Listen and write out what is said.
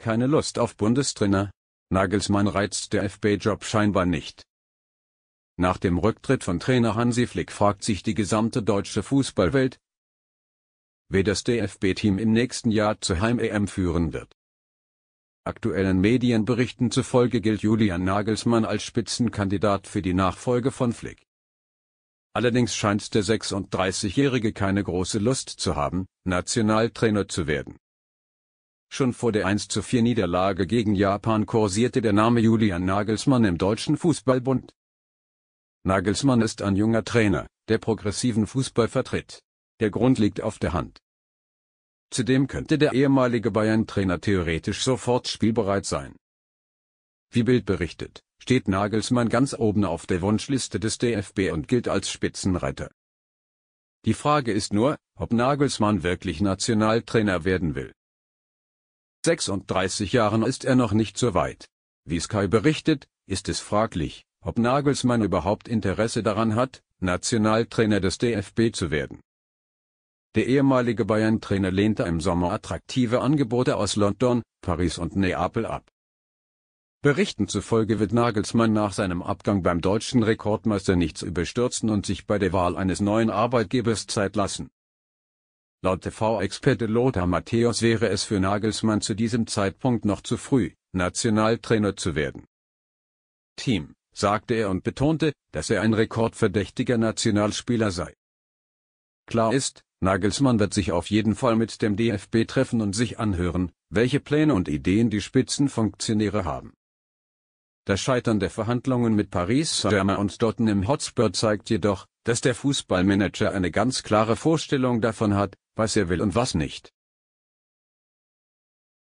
Keine Lust auf Bundestrainer. Nagelsmann reizt der FB-Job scheinbar nicht. Nach dem Rücktritt von Trainer Hansi Flick fragt sich die gesamte deutsche Fußballwelt, wer das DFB-Team im nächsten Jahr zur Heim-EM führen wird. Aktuellen Medienberichten zufolge gilt Julian Nagelsmann als Spitzenkandidat für die Nachfolge von Flick. Allerdings scheint der 36-Jährige keine große Lust zu haben, Nationaltrainer zu werden. Schon vor der 1 zu 4 Niederlage gegen Japan kursierte der Name Julian Nagelsmann im Deutschen Fußballbund. Nagelsmann ist ein junger Trainer, der progressiven Fußball vertritt. Der Grund liegt auf der Hand. Zudem könnte der ehemalige Bayern-Trainer theoretisch sofort spielbereit sein. Wie Bild berichtet, steht Nagelsmann ganz oben auf der Wunschliste des DFB und gilt als Spitzenreiter. Die Frage ist nur, ob Nagelsmann wirklich Nationaltrainer werden will. 36 Jahren ist er noch nicht so weit. Wie Sky berichtet, ist es fraglich, ob Nagelsmann überhaupt Interesse daran hat, Nationaltrainer des DFB zu werden. Der ehemalige Bayern-Trainer lehnte im Sommer attraktive Angebote aus London, Paris und Neapel ab. Berichten zufolge wird Nagelsmann nach seinem Abgang beim deutschen Rekordmeister nichts überstürzen und sich bei der Wahl eines neuen Arbeitgebers Zeit lassen. Laut TV-Experte Lothar Matthäus wäre es für Nagelsmann zu diesem Zeitpunkt noch zu früh, Nationaltrainer zu werden. Team, sagte er und betonte, dass er ein rekordverdächtiger Nationalspieler sei. Klar ist, Nagelsmann wird sich auf jeden Fall mit dem DFB treffen und sich anhören, welche Pläne und Ideen die Spitzenfunktionäre haben. Das Scheitern der Verhandlungen mit Paris Saint-Germain und Tottenham Hotspur zeigt jedoch, dass der Fußballmanager eine ganz klare Vorstellung davon hat, was er will und was nicht.